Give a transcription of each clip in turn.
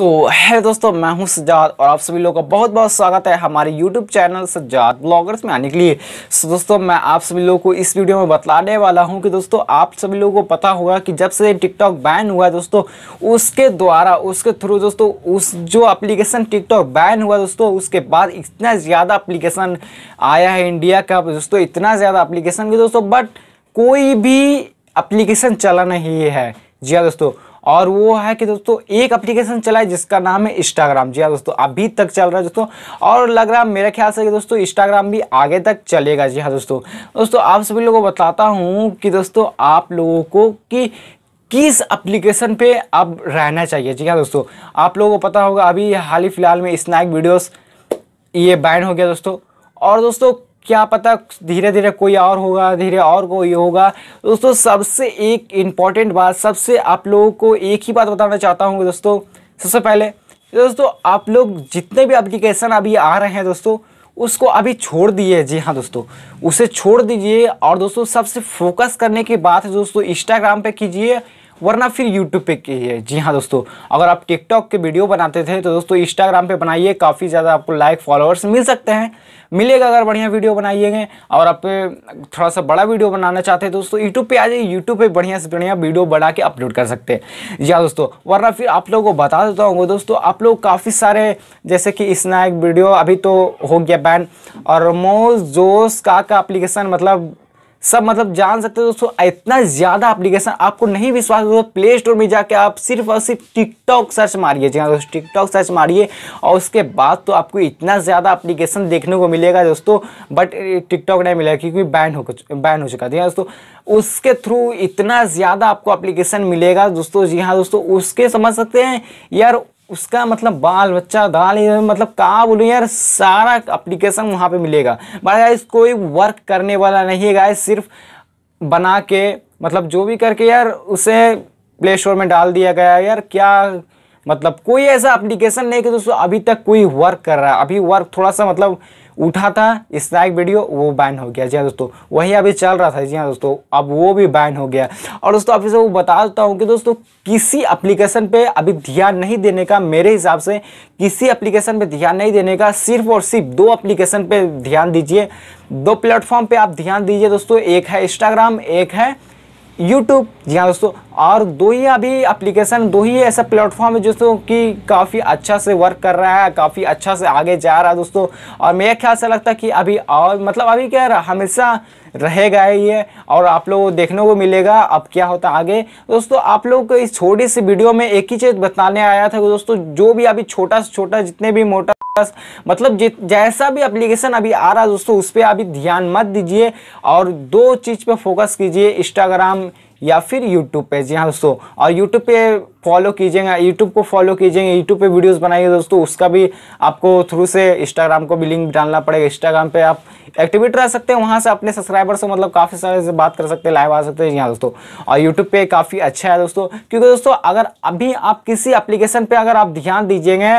तो है दोस्तों मैं हूं सज्जाद और आप सभी लोगों का बहुत बहुत स्वागत है हमारे यूट्यूब चैनल सज्जाद ब्लॉगर्स में आने के लिए सो दोस्तों मैं आप सभी लोगों को इस वीडियो में बतलाने वाला हूं कि दोस्तों आप सभी लोगों को पता होगा कि जब से टिकटॉक बैन हुआ है दोस्तों उसके द्वारा उसके थ्रू दोस्तों उस जो अप्लीकेशन टिकटॉक बैन हुआ दोस्तों उसके बाद इतना ज़्यादा अप्लीकेशन आया है इंडिया का दोस्तों इतना ज़्यादा अप्लीकेशन दोस्तों बट कोई भी अप्लीकेशन चला नहीं है जी हाँ दोस्तों और वो है कि दोस्तों एक एप्लीकेशन चला है जिसका नाम है इंस्टाग्राम जी हाँ दोस्तों अभी तक चल रहा है दोस्तों और लग रहा है मेरे ख्याल से कि दोस्तों इंस्टाग्राम भी आगे तक चलेगा जी हाँ दोस्तों दोस्तों आप सभी लोगों को बताता हूँ कि दोस्तों आप लोगों को कि किस एप्लीकेशन पे अब रहना चाहिए जी हाँ दोस्तों आप लोगों को पता होगा अभी हाल ही फिलहाल में स्नैक वीडियोज़ ये बैन हो गया दोस्तों और दोस्तों क्या पता धीरे धीरे कोई और होगा धीरे और कोई होगा दोस्तों सबसे एक इम्पॉर्टेंट बात सबसे आप लोगों को एक ही बात बताना चाहता हूँ दोस्तों सबसे पहले दोस्तों आप लोग जितने भी एप्लीकेशन अभी आ रहे हैं दोस्तों उसको अभी छोड़ दिए जी हाँ दोस्तों उसे छोड़ दीजिए और दोस्तों सबसे फोकस करने की बात है दोस्तों इंस्टाग्राम पे कीजिए वरना फिर यूट्यूब पे है जी हाँ दोस्तों अगर आप TikTok के वीडियो बनाते थे तो दोस्तों इंस्टाग्राम पे बनाइए काफ़ी ज़्यादा आपको लाइक फॉलोअर्स मिल सकते हैं मिलेगा अगर बढ़िया वीडियो बनाइएंगे और आप थोड़ा सा बड़ा वीडियो बनाना चाहते हैं दोस्तों यूट्यूब पे आ जाइए यूट्यूब पे बढ़िया से बढ़िया वीडियो बना के अपलोड कर सकते हैं जी हाँ दोस्तों वरना फिर आप लोगों को बता देता हूँ दोस्तों आप लोग काफ़ी सारे जैसे कि स्नैक वीडियो अभी तो हो गया बैन और मोज जोस का अप्लीकेशन मतलब सब मतलब जान सकते हो दोस्तों इतना ज़्यादा एप्लीकेशन आपको नहीं विश्वास दोस्तों तो प्ले स्टोर में जाके आप सिर्फ और सिर्फ टिकटॉक सर्च मारिए जी हाँ दोस्तों टिकटॉक सर्च मारिए और उसके बाद तो आपको इतना ज़्यादा एप्लीकेशन देखने को मिलेगा दोस्तों बट टिकटॉक नहीं मिलेगा क्योंकि बैन हो बैन हो चुका था हाँ दोस्तों उसके थ्रू इतना ज़्यादा आपको एप्लीकेशन मिलेगा दोस्तों जी हाँ दोस्तों उसके समझ सकते हैं यार उसका मतलब बाल बच्चा दाल मतलब कहा बोलो यार सारा अप्लीकेशन वहाँ पे मिलेगा बड़ा गाइस कोई वर्क करने वाला नहीं है गाइस सिर्फ बना के मतलब जो भी करके यार उसे प्ले स्टोर में डाल दिया गया यार क्या मतलब कोई ऐसा एप्लीकेशन नहीं कि दोस्तों अभी तक कोई वर्क कर रहा है अभी वर्क थोड़ा सा मतलब उठा था स्नैक वीडियो वो बैन हो गया जी हाँ दोस्तों वही अभी चल रहा था जी हाँ दोस्तों अब वो भी बैन हो गया और दोस्तों आप वो बता देता हूँ कि दोस्तों किसी एप्लीकेशन पे अभी ध्यान नहीं देने का मेरे हिसाब से किसी एप्लीकेशन पे ध्यान नहीं देने का सिर्फ और सिर्फ दो एप्लीकेशन पे ध्यान दीजिए दो प्लेटफॉर्म पर आप ध्यान दीजिए दोस्तों एक है इंस्टाग्राम एक है यूट्यूब जी हाँ दोस्तों और दो ही अभी एप्लीकेशन दो ही ऐसा प्लेटफॉर्म है दोस्तों कि काफ़ी अच्छा से वर्क कर रहा है काफ़ी अच्छा से आगे जा रहा है दोस्तों और मेरे ख्याल से लगता है कि अभी और मतलब अभी क्या हमेशा रहेगा ये और आप लोगों को देखने को मिलेगा अब क्या होता आगे दोस्तों आप लोग को इस छोटी सी वीडियो में एक ही चीज़ बताने आया था दोस्तों जो भी अभी छोटा से छोटा जितने भी मोटा पास मतलब जैसा भी एप्लीकेशन अभी आ रहा है दोस्तों उस पर अभी ध्यान मत दीजिए और दो चीज़ पर फोकस कीजिए इंस्टाग्राम या फिर यूट्यूब पे जी हाँ दोस्तों और यूट्यूब पे फॉलो कीजिएगा यूट्यूब को फॉलो कीजिएगा यूट्यूब पे वीडियोस बनाइए दोस्तों उसका भी आपको थ्रू से इंस्टाग्राम को भी लिंक डालना पड़ेगा इंस्टाग्राम पे आप एक्टिवेट रह सकते हैं वहाँ से अपने सब्सक्राइबर से मतलब काफ़ी सारे से बात कर सकते हैं लाइव आ सकते हैं जी हाँ दोस्तों और यूट्यूब पे काफ़ी अच्छा है दोस्तों क्योंकि दोस्तों अगर अभी आप किसी एप्लीकेशन पर अगर आप ध्यान दीजिएगा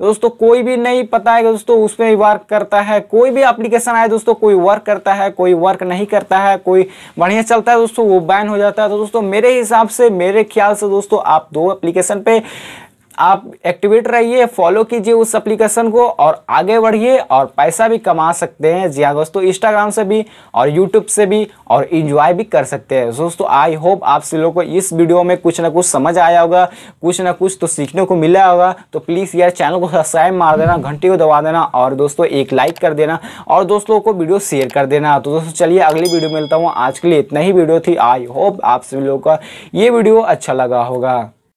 दोस्तों कोई भी नहीं पता है दोस्तों उसमें वर्क करता है कोई भी एप्लीकेशन आए दोस्तों कोई वर्क करता है कोई वर्क नहीं करता है कोई बढ़िया चलता है दोस्तों वो बैन हो जाता है तो दोस्तों मेरे हिसाब से मेरे ख्याल से दोस्तों आप दो एप्लीकेशन पे आप एक्टिवेट रहिए फॉलो कीजिए उस एप्लीकेशन को और आगे बढ़िए और पैसा भी कमा सकते हैं जी हाँ दोस्तों इंस्टाग्राम से भी और यूट्यूब से भी और इंजॉय भी कर सकते हैं दोस्तों आई होप आप सभी लोगों को इस वीडियो में कुछ ना कुछ समझ आया होगा कुछ ना कुछ तो सीखने को मिला होगा तो प्लीज़ यार चैनल को सब्सक्राइब मार देना घंटी को दबा देना और दोस्तों एक लाइक कर देना और दोस्तों को वीडियो शेयर कर देना तो दोस्तों चलिए अगली वीडियो मिलता हूँ आज के लिए इतना ही वीडियो थी आई होप आप सभी लोगों का ये वीडियो अच्छा लगा होगा